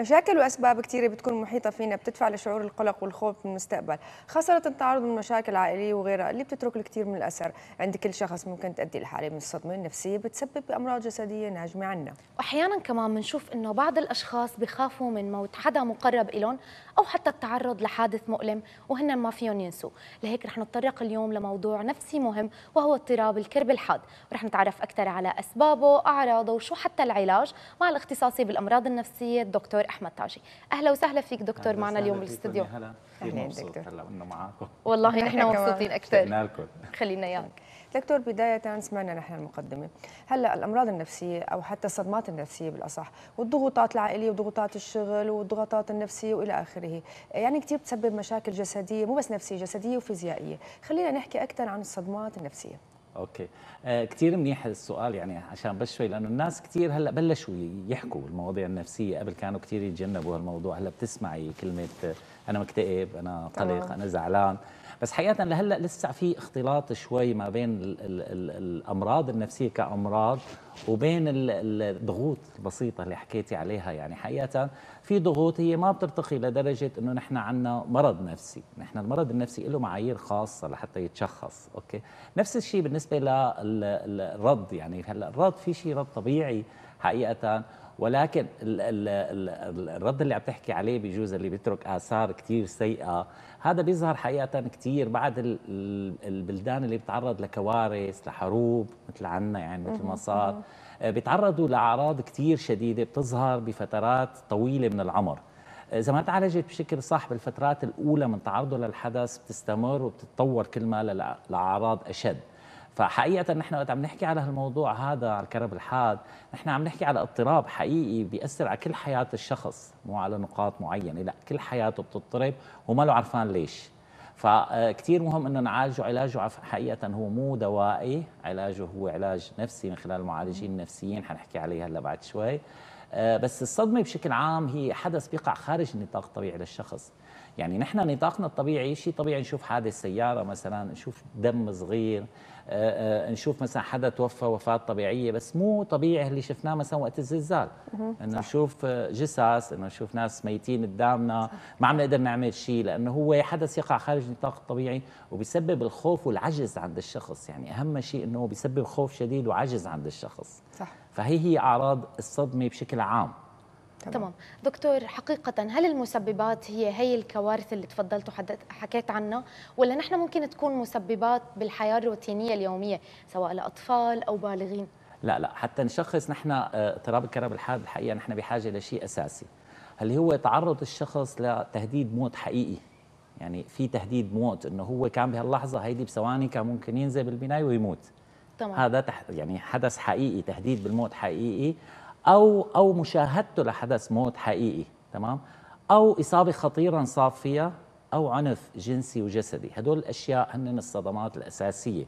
مشاكل واسباب كثيره بتكون محيطه فينا بتدفع لشعور القلق والخوف من المستقبل خاصه التعرض لمشاكل عائليه وغيرها اللي بتترك الكثير من الاثر عند كل شخص ممكن تؤدي لحاله من الصدمه النفسيه بتسبب امراض جسديه ناجمه عنا واحيانا كمان بنشوف انه بعض الاشخاص بخافوا من موت حدا مقرب لهم او حتى التعرض لحادث مؤلم وهن ما فيهم ينسوا لهيك رح نتطرق اليوم لموضوع نفسي مهم وهو اضطراب الكرب الحاد ورح نتعرف اكثر على اسبابه اعراضه وشو حتى العلاج مع الاختصاصي بالامراض النفسيه الدكتور احمد طاجي اهلا وسهلا فيك دكتور معنا اليوم بالاستديو هلا اهلا دكتور هلا معاكم والله نحن مبسوطين اكثر خلينا اياك دكتور بداية سمعنا نحن المقدمة هلا الأمراض النفسية أو حتى الصدمات النفسية بالأصح والضغوطات العائلية وضغوطات الشغل والضغوطات النفسية وإلى آخره يعني كثير بتسبب مشاكل جسدية مو بس نفسية جسدية وفيزيائية خلينا نحكي أكثر عن الصدمات النفسية اوكي آه كثير منيح السؤال يعني عشان بس شوي لانه الناس كثير هلا بلشوا يحكوا المواضيع النفسيه قبل كانوا كثير يتجنبوا هالموضوع هلا بتسمعي كلمه آه، انا مكتئب انا قلق انا زعلان بس حقيقه لهلا لسه في اختلاط شوي ما بين ال ال الـ الامراض النفسيه كامراض وبين الضغوط البسيطه اللي حكيتي عليها يعني حقيقه في ضغوط هي ما بترتقي لدرجه انه نحن عندنا مرض نفسي نحن المرض النفسي له معايير خاصه لحتى يتشخص اوكي نفس الشيء بالنسبه للرد يعني هلا الرد في شيء رد طبيعي حقيقه ولكن الرد اللي عم تحكي عليه بجوز اللي بيترك اثار كثير سيئه هذا بيظهر حقيقة كثير بعد البلدان اللي بتعرض لكوارث لحروب مثل عنا يعني مثل ما صار آه، بيتعرضوا لأعراض كثير شديدة بتظهر بفترات طويلة من العمر آه، إذا ما تعالجت بشكل صح بالفترات الأولى من تعرضه للحدث بتستمر وبتتطور كل ما لأعراض أشد فحقيقة نحن وقت عم نحكي على هالموضوع هذا على الكرب الحاد نحن عم نحكي على اضطراب حقيقي بيأثر على كل حياة الشخص مو على نقاط معينة لا كل حياته بتضطرب وما له عرفان ليش فكتير مهم انه نعالجه علاجه حقيقه هو مو دوائي علاجه هو علاج نفسي من خلال المعالجين النفسيين حنحكي عليه هلا بعد شوي أه، بس الصدمه بشكل عام هي حدث بيقع خارج النطاق الطبيعي للشخص يعني نحن نطاقنا الطبيعي شيء طبيعي نشوف حادث سيارة مثلا نشوف دم صغير آه، آه، نشوف مثلا حدا توفى وفاة طبيعية بس مو طبيعي اللي شفناه مثلا وقت الزلزال انه نشوف آه، جثث انه نشوف ناس ميتين قدامنا ما عم نقدر نعمل شيء لانه هو حدث يقع خارج النطاق الطبيعي وبيسبب الخوف والعجز عند الشخص يعني اهم شيء انه بيسبب خوف شديد وعجز عند الشخص صح فهي هي اعراض الصدمة بشكل عام تمام. تمام دكتور حقيقة هل المسببات هي هي الكوارث اللي تفضلت وحكيت عنها ولا نحن ممكن تكون مسببات بالحياة الروتينية اليومية سواء لأطفال أو بالغين لا لا حتى نشخص نحن آه، اضطراب الكرب الحاد الحقيقة نحن بحاجة لشيء أساسي اللي هو تعرض الشخص لتهديد موت حقيقي يعني في تهديد موت انه هو كان بهاللحظه هيدي بثواني كان ممكن ينزل بالبنايه ويموت طبعا. هذا تح... يعني حدث حقيقي تهديد بالموت حقيقي او او مشاهدته لحدث موت حقيقي تمام او اصابه خطيره انصاب فيها او عنف جنسي وجسدي هدول الاشياء هن الصدمات الاساسيه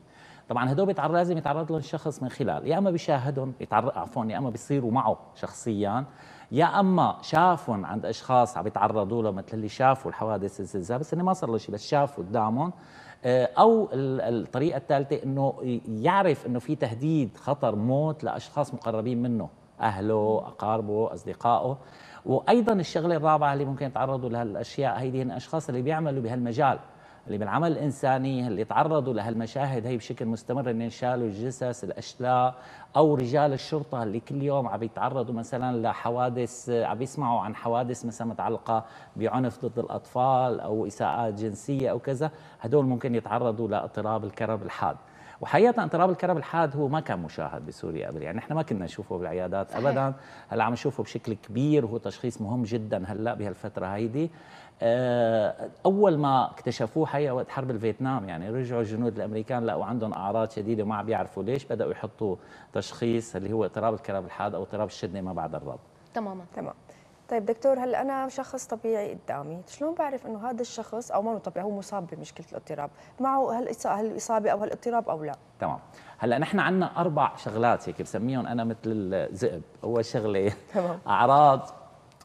طبعا هدول بيتعرض لازم يتعرض لهم الشخص من خلال يا اما بيشاهدهم بيتعرض عفوا يا اما بيصيروا معه شخصيا يا اما شافهم عند اشخاص عم يتعرضوا له مثل اللي شافوا الحوادث الزلزال بس انه ما صار له شيء بس شافوا قدامهم آه، او الطريقه الثالثه انه يعرف انه في تهديد خطر موت لاشخاص مقربين منه اهله اقاربه اصدقائه وايضا الشغله الرابعه اللي ممكن يتعرضوا لهالاشياء هيدي الاشخاص اللي بيعملوا بهالمجال اللي بالعمل الانساني اللي تعرضوا لهالمشاهد هي بشكل مستمر ان شالوا الجثث الاشلاء او رجال الشرطه اللي كل يوم عم يتعرضوا مثلا لحوادث عم يسمعوا عن حوادث مثلا متعلقه بعنف ضد الاطفال او اساءات جنسيه او كذا هدول ممكن يتعرضوا لاضطراب الكرب الحاد وحقيقه اضطراب الكرب الحاد هو ما كان مشاهد بسوريا قبل يعني نحن ما كنا نشوفه بالعيادات صحيح. ابدا هلا عم نشوفه بشكل كبير وهو تشخيص مهم جدا هلا بهالفتره هيدي آه، اول ما اكتشفوه حقيقه وقت حرب الفيتنام يعني رجعوا الجنود الامريكان لقوا عندهم اعراض شديده وما عم بيعرفوا ليش بداوا يحطوا تشخيص اللي هو اضطراب الكرب الحاد او اضطراب الشدنه ما بعد الرب تماما تمام طيب دكتور هلا انا شخص طبيعي قدامي شلون بعرف انه هذا الشخص او ما هو طبيعي هو مصاب بمشكله الاضطراب معه هالاصابه او هالاضطراب او لا تمام هلا نحن عندنا اربع شغلات هيك بسميهم انا مثل الذئب اول شغله تمام اعراض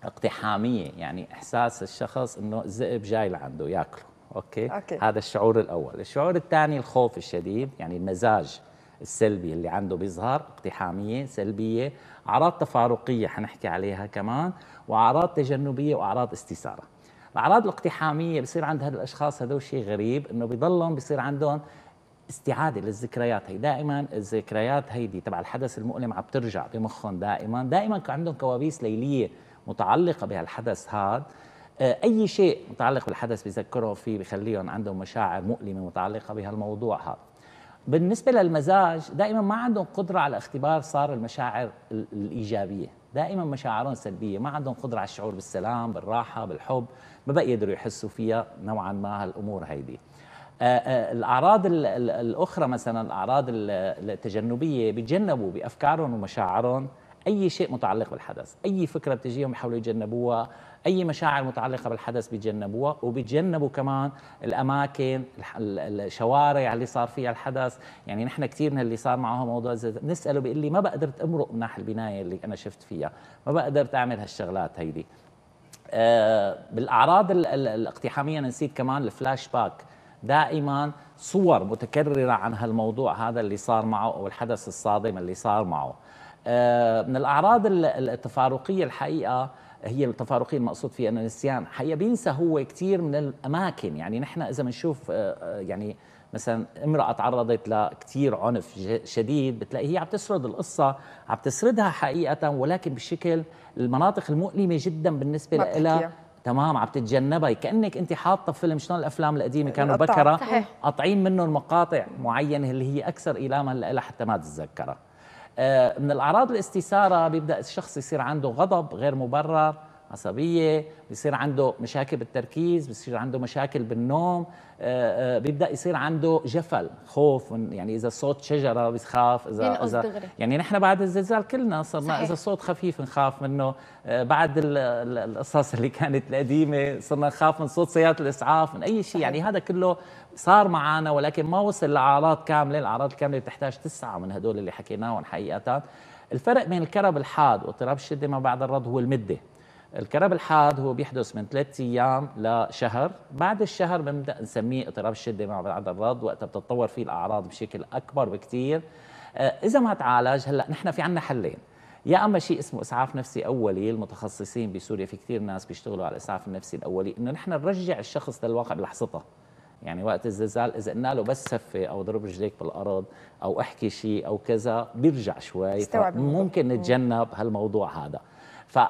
اقتحاميه يعني احساس الشخص انه الذئب جاي لعنده ياكله أوكي؟, اوكي هذا الشعور الاول الشعور الثاني الخوف الشديد يعني المزاج السلبي اللي عنده بيظهر اقتحامية سلبية أعراض تفارقية حنحكي عليها كمان وأعراض تجنبية وأعراض استثارة الأعراض الاقتحامية بصير عند هذول الأشخاص هذول شيء غريب إنه بيضلهم بصير عندهم استعاده للذكريات هي دائما الذكريات هيدي تبع الحدث المؤلم عم ترجع بمخهم دائما دائما عندهم كوابيس ليليه متعلقه بهالحدث هذا آه، اي شيء متعلق بالحدث بذكرهم فيه بخليهم عندهم مشاعر مؤلمه متعلقه بهالموضوع هذا بالنسبه للمزاج دائما ما عندهم قدره على اختبار صار المشاعر الايجابيه دائما مشاعرهم سلبيه ما عندهم قدره على الشعور بالسلام بالراحه بالحب ما بقى يقدروا يحسوا فيها نوعا ما هالامور هيدي آه، آه، الاعراض الاخرى مثلا الاعراض التجنبيه بيتجنبوا بافكارهم ومشاعرهم اي شيء متعلق بالحدث اي فكره بتجيهم يحاولوا يتجنبوها اي مشاعر متعلقه بالحدث بيتجنبوها وبيتجنبوا كمان الاماكن الشوارع اللي صار فيها الحدث يعني نحن كثير من اللي صار معهم موضوع بنساله بيقول لي ما بقدرت امرق مناح البنايه اللي انا شفت فيها ما بقدرت اعمل هالشغلات هيدي آه بالاعراض الاقتحاميه انا نسيت كمان الفلاش باك دائما صور متكرره عن هالموضوع هذا اللي صار معه او الحدث الصادم اللي صار معه آه، من الاعراض التفارقيه الحقيقه هي التفارقيه المقصود فيها انه النسيان حقيقه بينسى هو كثير من الاماكن يعني نحن اذا بنشوف آه، آه، يعني مثلا امراه تعرضت لكثير عنف شديد بتلاقي هي عم تسرد القصه عم تسردها حقيقه ولكن بشكل المناطق المؤلمه جدا بالنسبه لها تمام عم تتجنبها كانك انت حاطه فيلم شلون الافلام القديمه كانوا بكره قاطعين منه مقاطع معينه اللي هي اكثر ايلاما لها حتى ما تتذكرها آه، من الاعراض الاستثاره بيبدا الشخص يصير عنده غضب غير مبرر عصبيه بيصير عنده مشاكل بالتركيز بيصير عنده مشاكل بالنوم آه، آه، بيبدا يصير عنده جفل خوف من يعني اذا صوت شجره بيخاف اذا يعني اذا يعني نحن بعد الزلزال كلنا صرنا صحيح. اذا صوت خفيف نخاف منه آه، بعد القصص اللي كانت القديمه صرنا نخاف من صوت سياره الاسعاف من اي شيء يعني هذا كله صار معنا ولكن ما وصل لاعراض كامله الاعراض الكامله بتحتاج تسعه من هدول اللي حكيناهم حقيقه الفرق بين الكرب الحاد واضطراب الشده ما بعد الرض هو المده الكرب الحاد هو بيحدث من ثلاث أيام لشهر بعد الشهر بنبدأ نسميه اضطراب الشدة مع بعض الرد وقتها بتتطور فيه الأعراض بشكل أكبر بكثير. آه، إذا ما تعالج هلأ نحن في عندنا حلين يا اما شيء اسمه اسعاف نفسي اولي المتخصصين بسوريا في كثير ناس بيشتغلوا على الاسعاف النفسي الاولي انه نحن نرجع الشخص للواقع بلحظتها يعني وقت الزلزال اذا قلنا له بس سفه او ضرب رجليك بالارض او احكي شيء او كذا بيرجع شوي ممكن نتجنب هالموضوع هذا فيا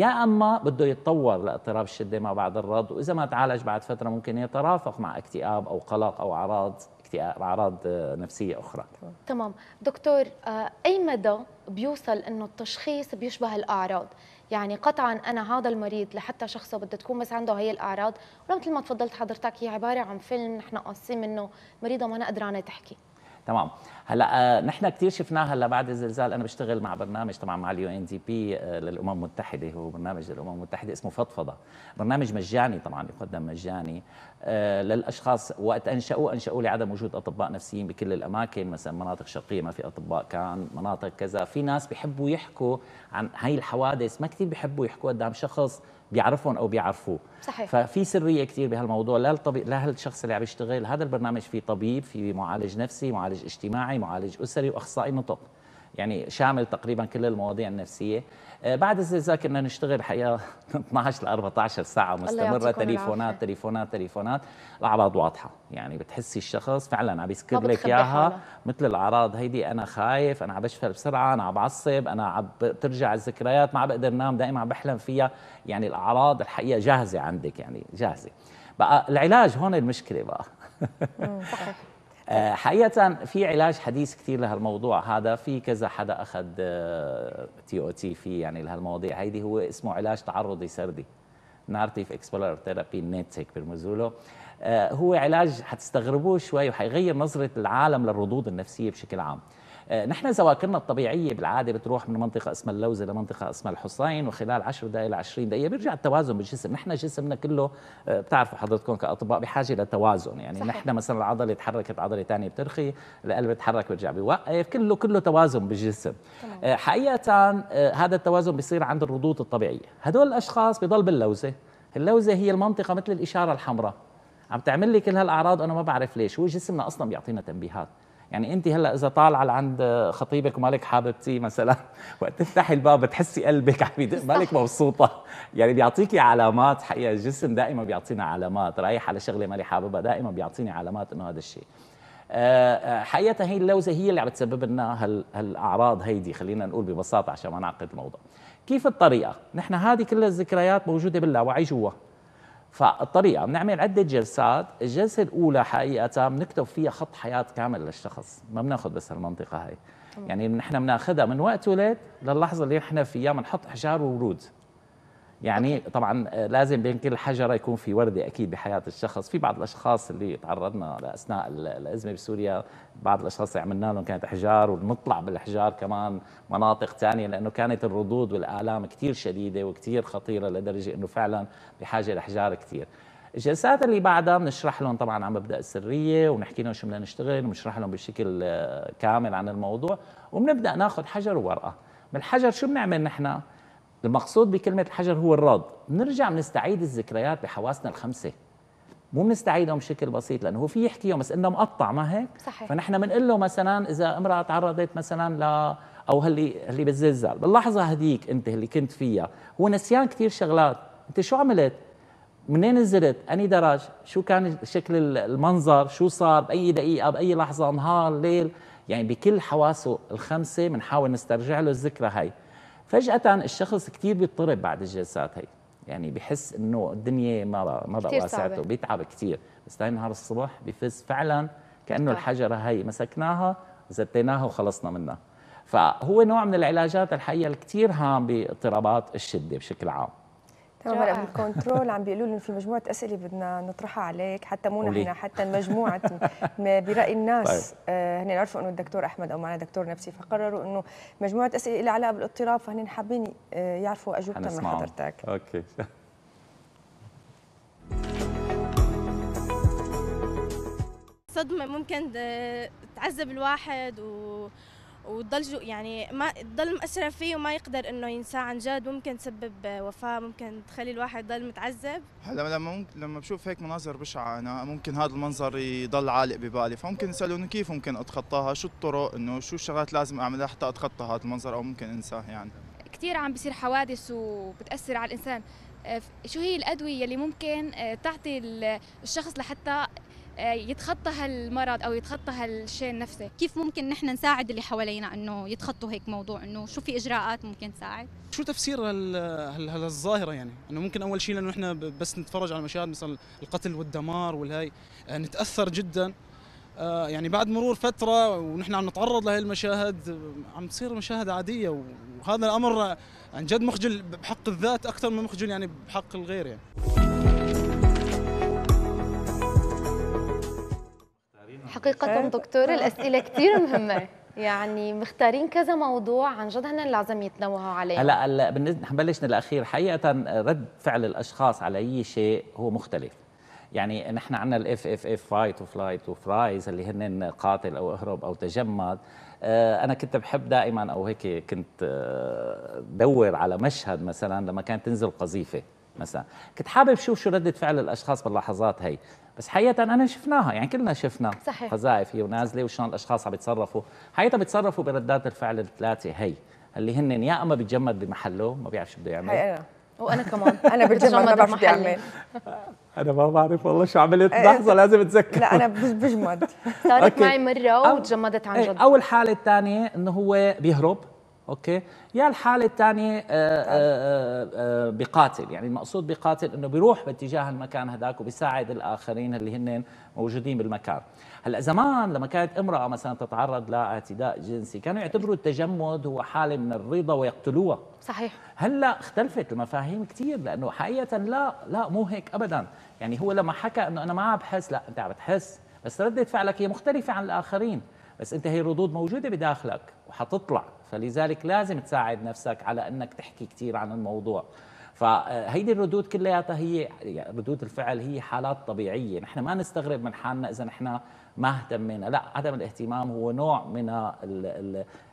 آه، اما بده يتطور لاضطراب الشده مع بعد الرض واذا ما تعالج بعد فتره ممكن يترافق مع اكتئاب او قلق او اعراض اكتئاب اعراض آه، نفسيه اخرى تمام دكتور آه، اي مدى بيوصل انه التشخيص بيشبه الاعراض يعني قطعا انا هذا المريض لحتى شخصه بده تكون بس عنده هي الاعراض ولا مثل ما تفضلت حضرتك هي عباره عن فيلم نحن قاصين منه مريضه ما قدرانه تحكي تمام هلا آه، نحن كثير شفناها هلا بعد الزلزال انا بشتغل مع برنامج طبعا مع اليو ان دي بي آه، للامم المتحده هو برنامج للامم المتحده اسمه فضفضه برنامج مجاني طبعا يقدم مجاني آه، للاشخاص وقت انشأوه انشأوه لعدم وجود اطباء نفسيين بكل الاماكن مثلا مناطق شرقيه ما في اطباء كان مناطق كذا في ناس بيحبوا يحكوا عن هاي الحوادث ما كثير بيحبوا يحكوا قدام شخص بيعرفهم او بيعرفوه صحيح ففي سريه كثير بهالموضوع لا الطبيب لا هالشخص اللي عم يشتغل هذا البرنامج فيه طبيب في معالج نفسي معالج اجتماعي معالج اسري واخصائي نطق يعني شامل تقريبا كل المواضيع النفسيه آه، بعد الزلزال كنا نشتغل حقيقه 12 ل 14 ساعه مستمره تليفونات تليفونات تليفونات الاعراض واضحه يعني بتحسي الشخص فعلا عم يسكر لك اياها مثل الاعراض هيدي انا خايف انا عم بشفر بسرعه انا عم بعصب انا عم بترجع الذكريات ما عم بقدر نام دائما عم بحلم فيها يعني الاعراض الحقيقه جاهزه عندك يعني جاهزه بقى العلاج هون المشكله بقى صحيح آه، حقيقة في علاج حديث كثير لهالموضوع هذا في كذا حدا أخذ تي أو تي في يعني لهالمواضيع هيدي هو اسمه علاج تعرضي سردي نارتيف اكسبلور ثيرابي نيت هيك بيرمزوا هو علاج حتستغربوه شوي وحيغير نظرة العالم للردود النفسية بشكل عام آه، نحن زواكرنا الطبيعية بالعادة بتروح من منطقة اسمها اللوزة لمنطقة اسمها الحصين وخلال 10 دقائق إلى 20 دقيقة بيرجع التوازن بالجسم نحن جسمنا كله آه، بتعرفوا حضرتكم كأطباء بحاجة لتوازن يعني صحيح. نحن مثلا العضلة تحركت عضلة ثانية بترخي القلب تحرك بيرجع بيوقف كله كله توازن بالجسم طبعا. آه، حقيقة هذا التوازن بيصير عند الردود الطبيعية هدول الأشخاص بضل باللوزة اللوزة هي المنطقة مثل الإشارة الحمراء عم تعمل لي كل هالاعراض انا ما بعرف ليش هو جسمنا اصلا بيعطينا تنبيهات يعني انت هلا اذا طالعه لعند خطيبك ومالك حاببتي مثلا وقت تفتحي الباب بتحسي قلبك عم يدق مالك مبسوطه يعني بيعطيكي علامات حقيقه الجسم دائما بيعطينا علامات رايح على شغله مالي حاببها دائما بيعطيني علامات انه هذا الشيء آه، آه، حقيقه هي اللوزه هي اللي عم تسبب لنا هالاعراض هيدي خلينا نقول ببساطه عشان ما نعقد الموضوع كيف الطريقه نحن هذه كل الذكريات موجوده باللاوعي جوا فالطريقه بنعمل عده جلسات، الجلسه الاولى حقيقه بنكتب فيها خط حياه كامل للشخص، ما بناخذ بس المنطقه هاي. يعني نحن بناخذها من وقت ولد للحظه اللي نحن فيها بنحط احجار وورود يعني طبعا آه، لازم بين كل حجره يكون في ورده اكيد بحياه الشخص، في بعض الاشخاص اللي تعرضنا لاثناء الازمه بسوريا بعض الاشخاص اللي عملنا لهم كانت احجار ونطلع بالاحجار كمان مناطق ثانيه لانه كانت الردود والالام كثير شديده وكثير خطيره لدرجه انه فعلا بحاجه لاحجار كثير. الجلسات اللي بعدها بنشرح لهم طبعا عن مبدا السريه ونحكي لهم شو بدنا نشتغل ونشرح لهم بشكل آه، كامل عن الموضوع وبنبدا ناخذ حجر وورقه، بالحجر شو بنعمل نحن؟ المقصود بكلمة الحجر هو الرد نرجع بنستعيد الذكريات بحواسنا الخمسة مو بنستعيدهم بشكل بسيط لانه هو في يحكيهم بس انه مقطع ما هيك صحيح. فنحن بنقول له مثلا اذا امراه تعرضت مثلا ل او هاللي اللي بتزلزل باللحظه هذيك انت اللي كنت فيها هو نسيان كثير شغلات انت شو عملت منين نزلت اني درج شو كان شكل المنظر شو صار باي دقيقه باي لحظه نهار ليل يعني بكل حواسه الخمسه بنحاول نسترجع له الذكرى هاي فجأة الشخص كثير بيضطرب بعد الجلسات هي يعني بحس انه الدنيا ما ما واسعته بيتعب كثير بس ثاني نهار الصبح بفز فعلا كانه الحجره هي مسكناها زتيناها وخلصنا منها فهو نوع من العلاجات الحقيقه الكثير هام باضطرابات الشده بشكل عام تمام هلا بالكنترول عم بيقولوا لنا في مجموعه اسئله بدنا نطرحها عليك حتى مو نحن حتى مجموعه براي الناس طيب. آه، هن عرفوا انه الدكتور احمد او معنا دكتور نفسي فقرروا انه مجموعه اسئله لها علاقه بالاضطراب فهن حابين آه، يعرفوا اجوبتها من حضرتك اوكي صدمه ممكن آه، تعذب الواحد و وتضل يعني ما تضل مأثرة فيه وما يقدر انه ينساه عن جد ممكن تسبب وفاة ممكن تخلي الواحد يضل متعذب هلا لما ممكن لما بشوف هيك مناظر بشعة انا ممكن هذا المنظر يضل عالق ببالي فممكن اساله انه كيف ممكن اتخطاها شو الطرق انه شو الشغلات لازم اعملها حتى اتخطى هذا المنظر او ممكن انساه يعني كثير عم بيصير حوادث وبتأثر على الانسان شو هي الأدوية اللي ممكن آه، تعطي الشخص لحتى آه، يتخطى هالمرض او يتخطى هالشيء نفسه كيف ممكن نحن نساعد اللي حوالينا انه يتخطوا هيك موضوع انه شو في اجراءات ممكن تساعد شو تفسير هالظاهره يعني انه ممكن اول شيء لانه احنا بس نتفرج على مشاهد مثلا القتل والدمار والهي آه، نتاثر جدا آه، يعني بعد مرور فتره ونحن عم نتعرض لهي المشاهد عم تصير مشاهد عاديه وهذا الامر عن جد مخجل بحق الذات اكثر من مخجل يعني بحق الغير يعني حقيقة دكتور آه. الأسئلة كثير مهمة يعني مختارين كذا موضوع عن جد هن لازم يتنوهوا عليه هلا هلا بالنسبه حنبلش من الاخير حقيقه رد فعل الاشخاص على اي شيء هو مختلف يعني نحن عندنا الاف اف اف فايت وفلايت وفرايز اللي هن قاتل او اهرب او تجمد آه، انا كنت بحب دائما او هيك كنت آه، دور على مشهد مثلا لما كانت تنزل قذيفه مثلا كنت حابب شوف شو رده فعل الاشخاص باللحظات هي بس حقيقه انا شفناها يعني كلنا شفنا صحيح. قذائف هي ونازله وشلون الاشخاص عم يتصرفوا حقيقه بيتصرفوا بردات الفعل الثلاثه هي اللي هن يا اما بيتجمد بمحله ما بيعرف شو بده يعمل حقيقة. وانا كمان انا بتجمد ما بعرف شو انا ما بعرف والله شو عملت إيه. لحظه لازم اتذكر لا انا بجمد صارت معي مره وتجمدت عن إيه، جد اول حاله الثانيه انه هو بيهرب اوكي يا الحاله الثانيه آه، آه، نعم. آه، بقاتل يعني المقصود بقاتل انه بيروح باتجاه المكان هذاك وبيساعد الاخرين اللي هن موجودين بالمكان هلا زمان لما كانت امراه مثلا تتعرض لاعتداء جنسي كانوا يعتبروا التجمد هو حاله من الرضا ويقتلوها صحيح هلا اختلفت المفاهيم كثير لانه حقيقه لا لا مو هيك ابدا يعني هو لما حكى انه انا ما عم بحس لا انت عم بتحس بس رده فعلك هي مختلفه عن الاخرين بس انت هي الردود موجوده بداخلك وحتطلع فلذلك لازم تساعد نفسك على انك تحكي كثير عن الموضوع فهيدي الردود كلياتها هي يعني ردود الفعل هي حالات طبيعيه نحن ما نستغرب من حالنا اذا نحن ما اهتمينا لا عدم الاهتمام هو نوع من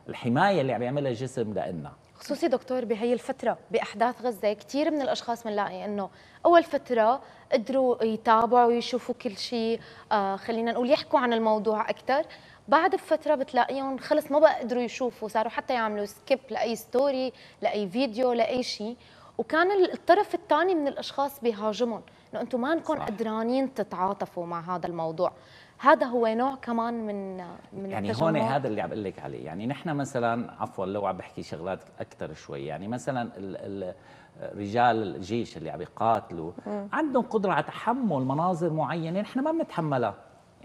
الحمايه اللي عم يعملها الجسم لنا خصوصي دكتور بهي الفترة بأحداث غزة كثير من الأشخاص بنلاقي إنه أول فترة قدروا يتابعوا ويشوفوا كل شيء آه خلينا نقول يحكوا عن الموضوع أكثر بعد فتره بتلاقيهم خلص ما بقى قدروا يشوفوا صاروا حتى يعملوا سكيب لاي ستوري لاي فيديو لاي شيء وكان الطرف الثاني من الاشخاص بيهاجمهم انه انتم ما انكم قدرانين تتعاطفوا مع هذا الموضوع هذا هو نوع كمان من من يعني هون هذا اللي عم اقول لك عليه يعني نحن مثلا عفوا لو عم بحكي شغلات اكثر شوي يعني مثلا ال ال رجال الجيش اللي عم يقاتلوا عندهم قدره على تحمل مناظر معينه نحن ما بنتحملها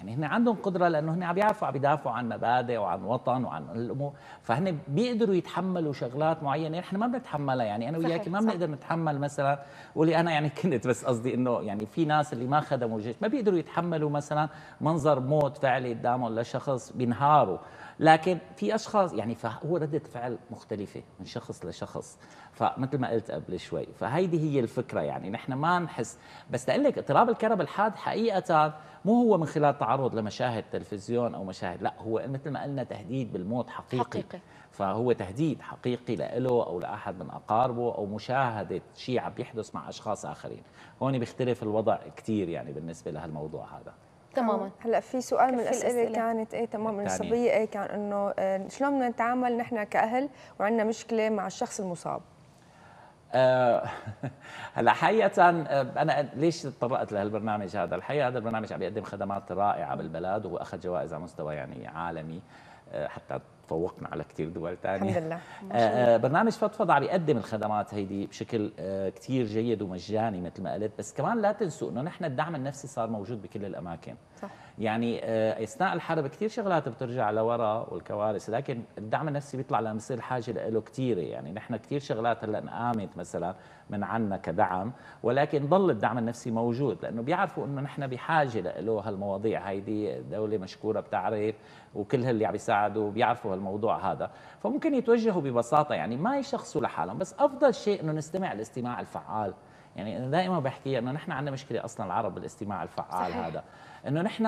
يعني هن عندهم قدره لانه هن عم يعرفوا عم يدافعوا عن مبادئ وعن وطن وعن الامور فهن بيقدروا يتحملوا شغلات معينه نحن ما بنتحملها يعني انا وياك ما بنقدر نتحمل مثلا قولي انا يعني كنت بس قصدي انه يعني في ناس اللي ما خدموا الجيش ما بيقدروا يتحملوا مثلا منظر موت فعلي قدامهم لشخص بينهاروا لكن في اشخاص يعني فهو رده فعل مختلفه من شخص لشخص فمثل ما قلت قبل شوي فهيدي هي الفكره يعني نحن ما نحس بس لأقول لك اضطراب الكرب الحاد حقيقه مو هو من خلال تعرض لمشاهد تلفزيون او مشاهد لا هو مثل ما قلنا تهديد بالموت حقيقي, حقيقي. فهو تهديد حقيقي لإله او لاحد من اقاربه او مشاهده شيء عم يحدث مع اشخاص اخرين هون بيختلف الوضع كثير يعني بالنسبه لهالموضوع هذا تماما هلا في سؤال من الاسئله, الأسئلة. كانت ايه من الصبيه ايه كان انه آه، شلون بدنا نتعامل نحن كاهل وعندنا مشكله مع الشخص المصاب آه، هلا حقيقة آه، أنا ليش تطرقت لهالبرنامج هذا؟ الحقيقة هذا البرنامج عم بيقدم خدمات رائعة بالبلد وأخذ جوائز على مستوى يعني عالمي حتى تفوقنا على كثير دول ثانيه الحمد لله آه،, آه برنامج فضفضة عم يقدم الخدمات هيدي بشكل آه كتير جيد ومجاني مثل ما قلت بس كمان لا تنسوا انه نحن الدعم النفسي صار موجود بكل الاماكن صح يعني آه، اثناء الحرب كثير شغلات بترجع لورا والكوارث لكن الدعم النفسي بيطلع لانه بصير الحاجه له كثيره يعني نحن كثير شغلات هلا انقامت مثلا من عنا كدعم ولكن ضل الدعم النفسي موجود لانه بيعرفوا انه نحن بحاجه له هالمواضيع هيدي الدوله مشكوره بتعرف وكل اللي عم يساعدوا بيعرفوا هالموضوع هذا فممكن يتوجهوا ببساطه يعني ما يشخصوا لحالهم بس افضل شيء انه نستمع الاستماع الفعال يعني انا دائما بحكي انه نحن عندنا مشكله اصلا العرب بالاستماع الفعال صحيح. هذا انه نحن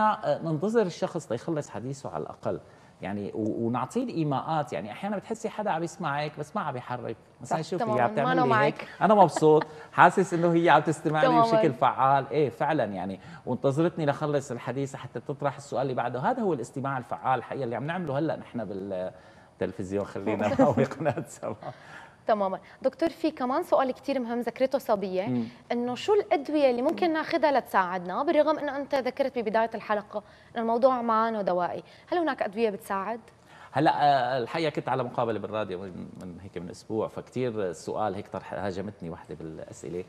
ننتظر الشخص ليخلص حديثه على الاقل يعني ونعطيه الايماءات يعني احيانا بتحسي حدا عم يسمعك بس ما عم يحرك مثلا شوفي هي عم تعمل لي هيك انا مبسوط حاسس انه هي عم تستمع لي بشكل فعال ايه فعلا يعني وانتظرتني لخلص الحديث حتى تطرح السؤال اللي بعده هذا هو الاستماع الفعال الحقيقه اللي عم نعمله هلا نحن بالتلفزيون خلينا قناه سوا تماما دكتور في كمان سؤال كثير مهم ذكرته صبيه انه شو الادويه اللي ممكن ناخذها لتساعدنا بالرغم انه انت ذكرت ببدايه الحلقه ان الموضوع معانه دوائي هل هناك ادويه بتساعد هلا آه، الحقيقه كنت على مقابله بالراديو من هيك من اسبوع فكتير السؤال هيك هاجمتني وحده بالاسئله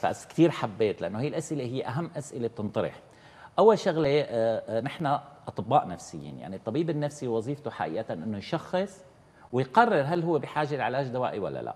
فكتير حبيت لانه هي الاسئله هي اهم اسئله بتنطرح اول شغله آه، آه، نحن اطباء نفسيين يعني الطبيب النفسي وظيفته حقيقه انه يشخص ويقرر هل هو بحاجه لعلاج دوائي ولا لا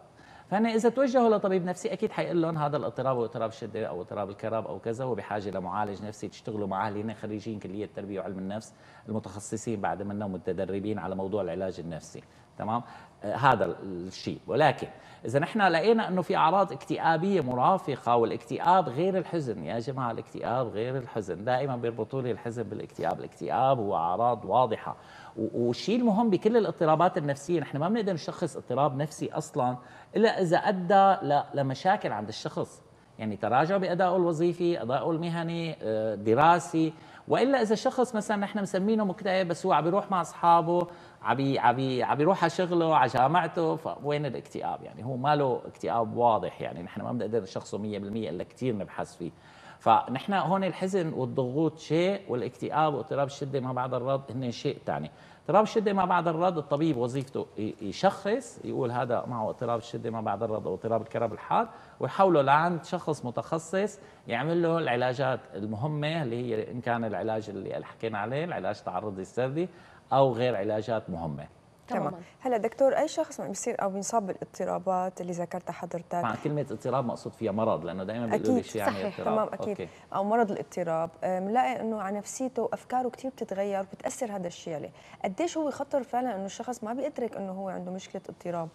فانا اذا توجهوا لطبيب نفسي اكيد حيقول لهم هذا الاضطراب هو اضطراب الشده او اضطراب الكراب او كذا وبحاجه لمعالج نفسي تشتغلوا معه لنا خريجين كليه التربيه وعلم النفس المتخصصين بعد منا ومتدربين على موضوع العلاج النفسي تمام هذا الشيء ولكن اذا نحن لقينا انه في اعراض اكتئابيه مرافقه والاكتئاب غير الحزن يا جماعه الاكتئاب غير الحزن دائما بيربطوا لي الحزن بالاكتئاب الاكتئاب هو اعراض واضحه والشيء المهم بكل الاضطرابات النفسيه نحن ما بنقدر نشخص اضطراب نفسي اصلا الا اذا ادى لمشاكل عند الشخص يعني تراجع بادائه الوظيفي ادائه المهني آه، دراسي والا اذا شخص مثلا نحن مسمينه مكتئب بس هو عم بيروح مع اصحابه عم عم يروح على شغله على جامعته فوين الاكتئاب يعني هو له اكتئاب واضح يعني نحن ما بنقدر نشخصه 100% الا كثير نبحث فيه فنحن هون الحزن والضغوط شيء والاكتئاب واضطراب الشده ما بعد الرد هن شيء ثاني اضطراب الشده ما بعد الرد الطبيب وظيفته يشخص يقول هذا معه اضطراب الشده ما بعد الرد او اضطراب الكرب الحاد ويحوله لعند شخص متخصص يعمل له العلاجات المهمه اللي هي ان كان العلاج اللي حكينا عليه العلاج التعرضي السردي او غير علاجات مهمه تمام هلا دكتور اي شخص بيصير او بينصاب بالاضطرابات اللي ذكرتها حضرتك مع كلمه اضطراب مقصود فيها مرض لانه دائما بيقولوا لي شو يعني صحيح. اضطراب تمام اكيد أوكي. او مرض الاضطراب بنلاقي انه على نفسيته وافكاره كثير بتتغير وبتاثر هذا الشيء عليه قديش هو خطر فعلا انه الشخص ما بيدرك انه هو عنده مشكله اضطراب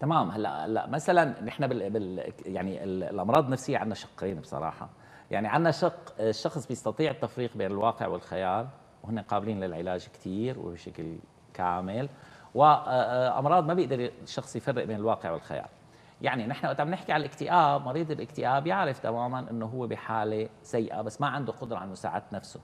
تمام هلا هلا مثلا نحن بال... يعني الامراض النفسيه عندنا شقين بصراحه يعني عندنا شق الشخص بيستطيع التفريق بين الواقع والخيال وهن قابلين للعلاج كثير وبشكل كعامل وامراض ما بيقدر الشخص يفرق بين الواقع والخيال يعني نحن وقت عم نحكي على الاكتئاب مريض الاكتئاب يعرف تماما انه هو بحاله سيئه بس ما عنده قدره على مساعده نفسه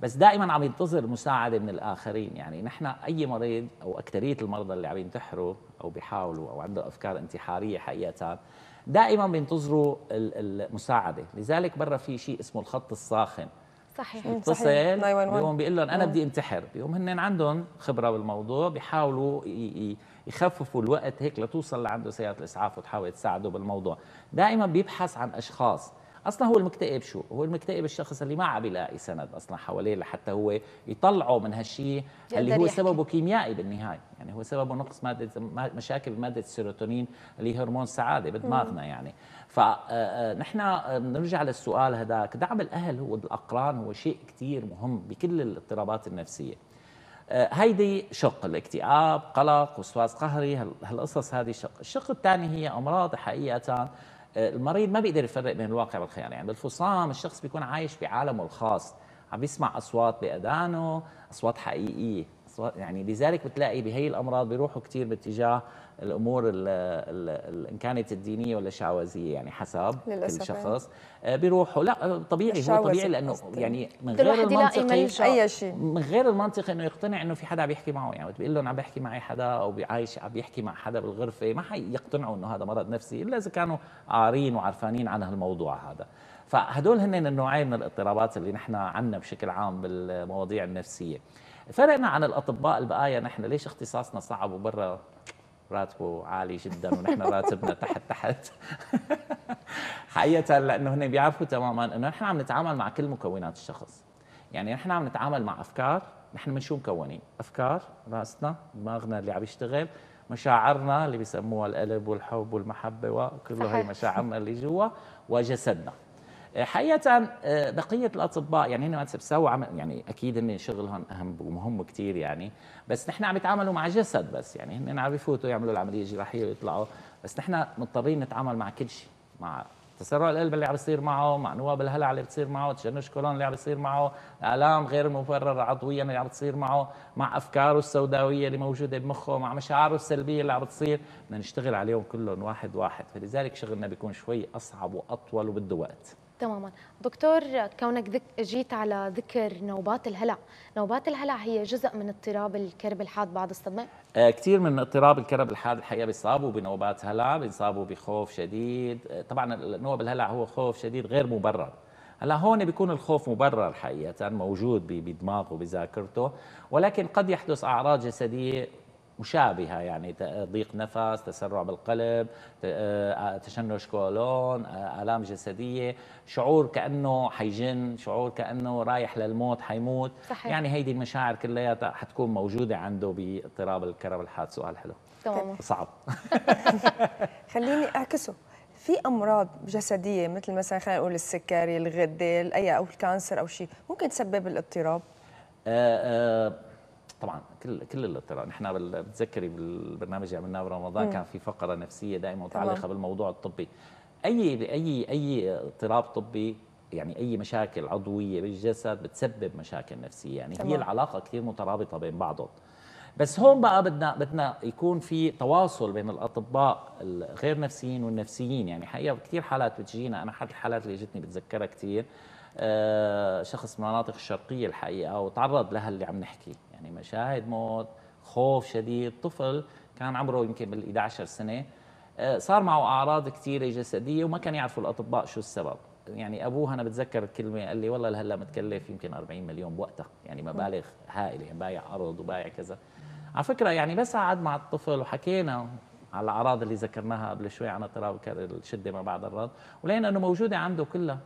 بس دائما عم ينتظر مساعده من الاخرين يعني نحن اي مريض او اكثريه المرضى اللي عم ينتحروا او بيحاولوا او عندهم افكار انتحاريه حقيقه دائما بينتظروا المساعده لذلك برا في شيء اسمه الخط الصاخن صحيح يتصل بيقوم بيقول لهم انا نعم. بدي انتحر بيقوم هن عندهم خبره بالموضوع بيحاولوا يخففوا الوقت هيك لتوصل لعنده سياره الاسعاف وتحاول تساعده بالموضوع دائما بيبحث عن اشخاص اصلا هو المكتئب شو هو المكتئب الشخص اللي ما عم بيلاقي سند اصلا حواليه لحتى هو يطلعه من هالشيء اللي هو يحكي. سببه كيميائي بالنهايه يعني هو سببه نقص ماده مشاكل بماده السيروتونين اللي هرمون السعاده بدماغنا يعني فنحن آه، آه، بنرجع آه، للسؤال هذاك دعم الاهل هو الاقران هو شيء كثير مهم بكل الاضطرابات النفسيه هيدي شق الاكتئاب قلق وسواس قهري هالقصص هذه شق الشق الثاني هي امراض حقيقه المريض ما بيقدر يفرق بين الواقع والخيال يعني بالفصام الشخص بيكون عايش بعالمه الخاص عم بيسمع اصوات باذانه اصوات حقيقيه يعني لذلك بتلاقي بهي الامراض بيروحوا كثير باتجاه الامور ان كانت الدينيه ولا الشعوذيه يعني حسب كل إيه. شخص آه، بيروحوا لا آه، طبيعي هو طبيعي لانه يعني من غير المنطقي آه، اي شيء من غير المنطقي انه يقتنع انه في حدا عم يحكي معه يعني بتقول لهم عم بحكي معي حدا او عايش عم يحكي مع حدا بالغرفه ما حيقتنعوا انه هذا مرض نفسي الا اذا كانوا عارين وعرفانين عن هالموضوع هذا فهدول هن النوعين من الاضطرابات اللي نحن عنا بشكل عام بالمواضيع النفسيه فرقنا عن الاطباء البقايا نحن ليش اختصاصنا صعب وبرا راتبه عالي جدا ونحن راتبنا تحت تحت حقيقه لانه هن بيعرفوا تماما انه نحن عم نتعامل مع كل مكونات الشخص يعني نحن عم نتعامل مع افكار نحن من شو مكونين افكار راسنا دماغنا اللي عم يشتغل مشاعرنا اللي بيسموها القلب والحب والمحبه وكل هي مشاعرنا اللي جوا وجسدنا حقيقه آه، بقيه الاطباء يعني هنا ما بيسووا يعني اكيد هن شغلهم اهم ومهم كثير يعني بس نحن عم يتعاملوا مع جسد بس يعني هن عم يفوتوا يعملوا العمليه الجراحيه ويطلعوا بس نحن مضطرين نتعامل مع كل شيء مع تسرع القلب اللي عم بيصير معه مع نواب الهلع اللي بتصير معه تشنج كولون اللي عم بيصير معه الالام غير المبرره عضويا اللي عم بتصير معه مع افكاره السوداويه اللي موجوده بمخه مع مشاعره السلبيه اللي عم بتصير بدنا نشتغل عليهم كلهم واحد واحد فلذلك شغلنا بيكون شوي اصعب واطول وبده وقت تماما دكتور كونك ذك... جيت على ذكر نوبات الهلع نوبات الهلع هي جزء من اضطراب الكرب الحاد بعد الصدمة؟ آه، كثير من اضطراب الكرب الحاد الحقيقة بيصابوا بنوبات هلع بيصابوا بخوف شديد آه، طبعا نوب الهلع هو خوف شديد غير مبرر هلا هون بيكون الخوف مبرر حقيقة موجود بدماغه بذاكرته ولكن قد يحدث أعراض جسدية مشابهة يعني ضيق نفس تسرع بالقلب تشنج كولون آلام جسدية شعور كأنه حيجن شعور كأنه رايح للموت حيموت صحيح. يعني هيدي المشاعر كلياتها حتكون موجودة عنده باضطراب الكرب الحاد سؤال حلو تمام صعب خليني أعكسه في امراض جسديه مثل مثلا خلينا نقول السكري الغده اي او الكانسر او شيء ممكن تسبب الاضطراب آه آه طبعا كل كل الاضطراب نحن بتذكري بالبرنامج اللي عملناه برمضان كان في فقره نفسيه دائما متعلقه بالموضوع الطبي اي اي اي اضطراب طبي يعني اي مشاكل عضويه بالجسد بتسبب مشاكل نفسيه يعني طبعا. هي العلاقه كثير مترابطه بين بعضهم بس هون بقى بدنا بدنا يكون في تواصل بين الاطباء الغير نفسيين والنفسيين يعني حقيقه كثير حالات بتجينا انا حد الحالات اللي اجتني بتذكرها كثير آه، شخص من المناطق الشرقيه الحقيقه وتعرض لها اللي عم نحكي يعني مشاهد موت خوف شديد طفل كان عمره يمكن بال11 سنه آه، صار معه اعراض كثيره جسديه وما كان يعرفوا الاطباء شو السبب يعني ابوه انا بتذكر كلمه قال لي والله لهلا متكلف يمكن 40 مليون بوقتها يعني مبالغ هائله بايع ارض وبايع كذا على فكره يعني بس قعد مع الطفل وحكينا على الاعراض اللي ذكرناها قبل شوي عن اضطراب الشده ما بعد الرض ولقينا انه موجوده عنده كلها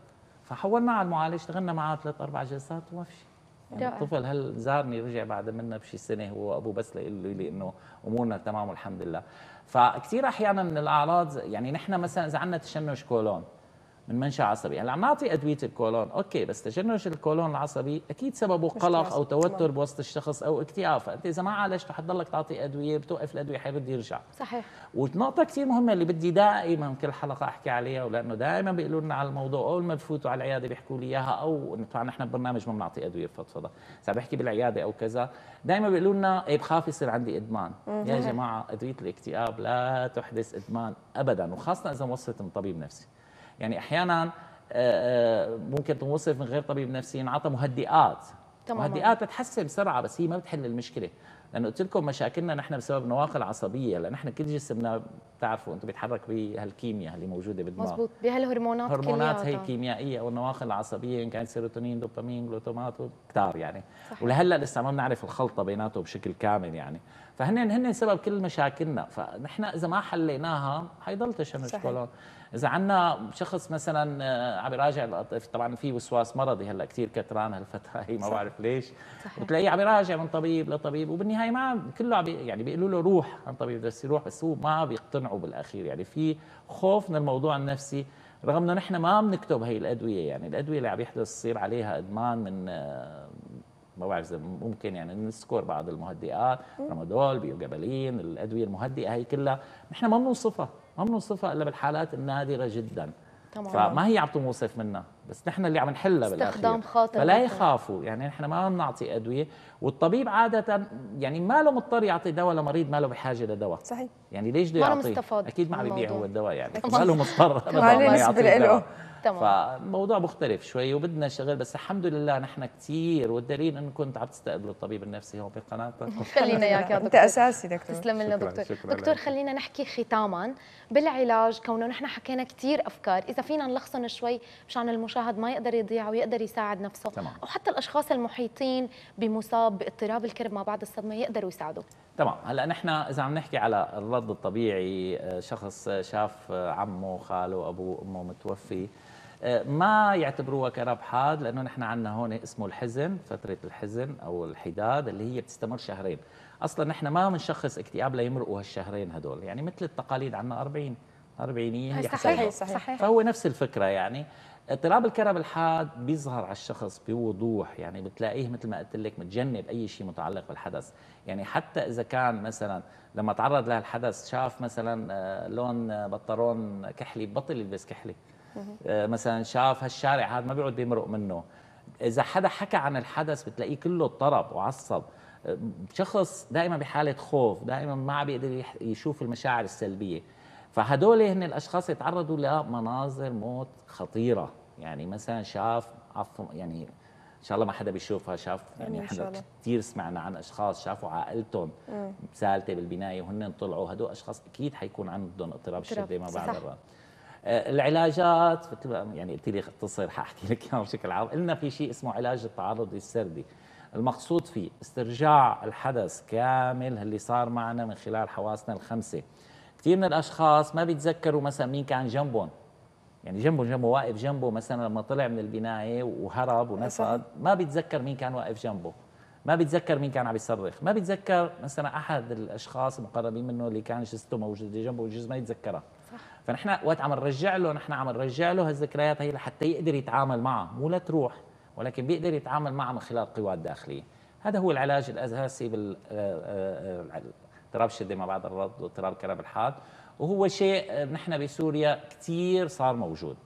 فحولنا على المعالج اشتغلنا معه ثلاث اربع جلسات وما في شيء يعني الطفل هل زارني رجع بعد منا بشي سنه هو ابو بس ليقول لي انه امورنا تمام والحمد لله فكثير احيانا من الاعراض يعني نحن مثلا اذا عندنا تشنج كولون من منشا عصبي هلا عم نعطي ادويه الكولون اوكي بس تجنج الكولون العصبي اكيد سببه قلق او توتر بوسط الشخص او اكتئاب فانت اذا ما عالجته حتضلك تعطي ادويه بتوقف الادويه حيبدي يرجع صحيح ونقطه كثير مهمه اللي بدي دائما كل حلقه احكي عليها ولانه دائما بيقولوا لنا على الموضوع اول ما بفوتوا على العياده بيحكوا لي اياها او طبعا نحن ببرنامج ما بنعطي ادويه فضفضه بس عم بحكي بالعياده او كذا دائما بيقولوا لنا ايه بخاف يصير عندي ادمان يا جماعه ادويه الاكتئاب لا تحدث ادمان ابدا وخاصه اذا وصلت من طبيب نفسي يعني احيانا آه، آه، ممكن تنوصف من غير طبيب نفسي ينعطى مهدئات تماما مهدئات بتحسن بسرعه بس هي ما بتحل المشكله لانه قلت لكم مشاكلنا نحن بسبب النواقل العصبيه لأن نحن كل جسمنا بتعرفوا انتم بيتحرك بهالكيمياء اللي موجوده بالدماغ مزبوط بهالهرمونات هرمونات هي كيميائيه والنواقل العصبيه ان كانت سيروتونين دوبامين جلوتامات كثار يعني صحيح. ولهلا لسه ما بنعرف الخلطه بيناتهم بشكل كامل يعني فهن هن سبب كل مشاكلنا فنحن اذا ما حليناها حيضل تشنج كولون اذا عندنا شخص مثلا آه، عم يراجع طبعا في وسواس مرضي هلا كثير كتران هالفتره هي ما بعرف ليش بتلاقيه عم يراجع من طبيب لطبيب وبالنهايه ما كله عم يعني بيقولوا له روح عن طبيب نفسي روح بس هو ما بيقتنعوا بالاخير يعني في خوف من الموضوع النفسي رغم انه نحن ما بنكتب هي الادويه يعني الادويه اللي عم يحدث يصير عليها ادمان من آه، اذا ممكن يعني نذكر بعض المهدئات رمادول بيوجابالين الادويه المهدئه هي كلها نحن ما بنوصفها ما بنوصفها الا بالحالات النادره جدا طبعا. فما هي عم توصف منا بس نحن اللي عم نحلها بالاخير استخدام خاطئ فلا يخافوا يعني نحن ما بنعطي ادويه والطبيب عاده يعني ما له مضطر يعطي دواء لمريض ما له بحاجه لدواء صحيح يعني ليش بده يعطي اكيد ما عم يبيع هو الدواء يعني ما له مضطر ما يعطي دواء تمام فموضوع مختلف شوي وبدنا شغل بس الحمد لله نحن كثير والدليل انه كنت عم تستقبلوا الطبيب النفسي هون في قناتك خلينا اياك يا دكتور انت اساسي دكتور تسلم لنا دكتور شكرا دكتور خلينا نحكي ختاما بالعلاج كونه نحن حكينا كثير افكار اذا فينا نلخصن شوي مشان المشاهد ما يقدر يضيع ويقدر يساعد نفسه تمام. او حتى الاشخاص المحيطين بمصاب باضطراب الكرب ما بعد الصدمه يقدروا يساعدوا تمام هلا نحن اذا عم نحكي على الرد الطبيعي آه، شخص آه، شاف آه، عمه خاله ابوه امه متوفي آه، ما يعتبروها كرب حاد لانه نحن عندنا هون اسمه الحزن فتره الحزن او الحداد اللي هي بتستمر شهرين اصلا نحن ما بنشخص اكتئاب ليمرقوا هالشهرين هدول يعني مثل التقاليد عندنا 40 40 هي صحيح صحيح فهو نفس الفكره يعني اضطراب الكرب الحاد بيظهر على الشخص بوضوح يعني بتلاقيه مثل ما قلت لك متجنب اي شيء متعلق بالحدث يعني حتى اذا كان مثلا لما تعرض لهالحدث شاف مثلا آه، لون بطرون كحلي بطل يلبس كحلي آه، مثلا شاف هالشارع هذا ما بيعود بيمرق منه اذا حدا حكى عن الحدث بتلاقيه كله اضطرب وعصب آه، شخص دائما بحاله خوف دائما ما عم بيقدر يشوف المشاعر السلبيه فهدول هن الاشخاص يتعرضوا لمناظر موت خطيره يعني مثلا شاف عفوا يعني ان شاء الله ما حدا بيشوفها شاف يعني, يعني احنا كثير سمعنا عن اشخاص شافوا عائلتهم سالته بالبنايه وهن طلعوا هدول اشخاص اكيد حيكون عندهم اضطراب شديد ما بعد آه، العلاجات يعني قلت لي اختصر حاحكي لك اياها بشكل عام، قلنا في شيء اسمه علاج التعرض السردي. المقصود فيه استرجاع الحدث كامل اللي صار معنا من خلال حواسنا الخمسه. كثير من الاشخاص ما بيتذكروا مثلا مين كان جنبهم. يعني جنبه جنبه واقف جنبه مثلا لما طلع من البنايه وهرب ونفض ما بيتذكر مين كان واقف جنبه. ما بيتذكر مين كان عم يصرخ ما بيتذكر مثلا احد الاشخاص المقربين منه اللي كان جثته موجوده جنبه وجوز ما يتذكرها فنحن وقت عم نرجع له نحن عم نرجع له هالذكريات هي لحتى يقدر يتعامل معها مو لتروح ولكن بيقدر يتعامل معها من خلال قواه الداخليه هذا هو العلاج الاساسي بال آه، آه، آه، اضطراب الشده ما بعد الرد واضطراب الكلام الحاد وهو شيء نحن بسوريا كثير صار موجود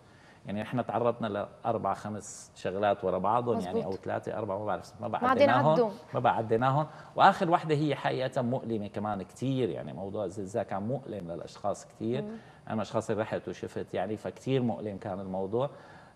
يعني نحن تعرضنا لاربع خمس شغلات ورا بعضهم يعني او ثلاثه اربعه ما بعرف ما بعد ما بعد واخر وحده هي حقيقه مؤلمه كمان كثير يعني موضوع الزلزال كان مؤلم للاشخاص كثير انا اشخاص رحت وشفت يعني فكتير مؤلم كان الموضوع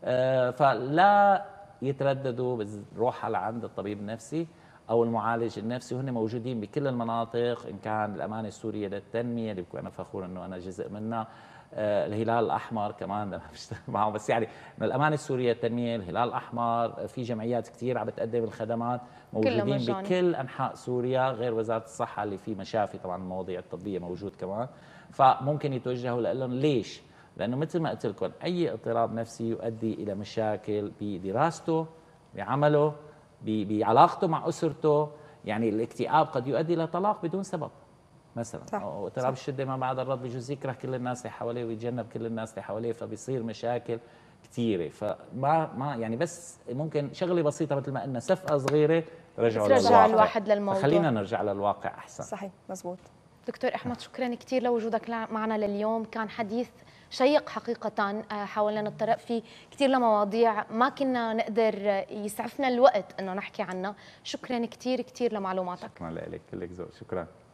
آه، فلا يترددوا بالروح على عند الطبيب النفسي او المعالج النفسي وهم موجودين بكل المناطق ان كان الامانه السوريه للتنميه اللي بكون انا فخور انه انا جزء منها آه، الهلال الاحمر كمان لما بشتغل معهم بس يعني من الامانه السوريه للتنميه الهلال الاحمر آه، في جمعيات كثير عم بتقدم الخدمات موجودين بكل انحاء سوريا غير وزاره الصحه اللي في مشافي طبعا المواضيع الطبيه موجود كمان فممكن يتوجهوا لهم ليش؟ لانه مثل ما قلت لكم اي اضطراب نفسي يؤدي الى مشاكل بدراسته بعمله بعلاقته مع اسرته يعني الاكتئاب قد يؤدي الى طلاق بدون سبب مثلا صح. اضطراب الشده ما بعد الرد بجوز يكره كل الناس اللي حواليه ويتجنب كل الناس اللي حواليه فبيصير مشاكل كثيره فما ما يعني بس ممكن شغله بسيطه مثل ما قلنا سفقه صغيره رجعوا للواقع الواحد للموضوع خلينا نرجع للواقع احسن صحيح مزبوط دكتور احمد شكرا كثير لوجودك معنا لليوم كان حديث شيق حقيقة آه، حاولنا نتطرق فيه كثير لمواضيع ما كنا نقدر يسعفنا الوقت انه نحكي عنها شكرا كثير كثير لمعلوماتك شكرا لك كلك زوج شكرا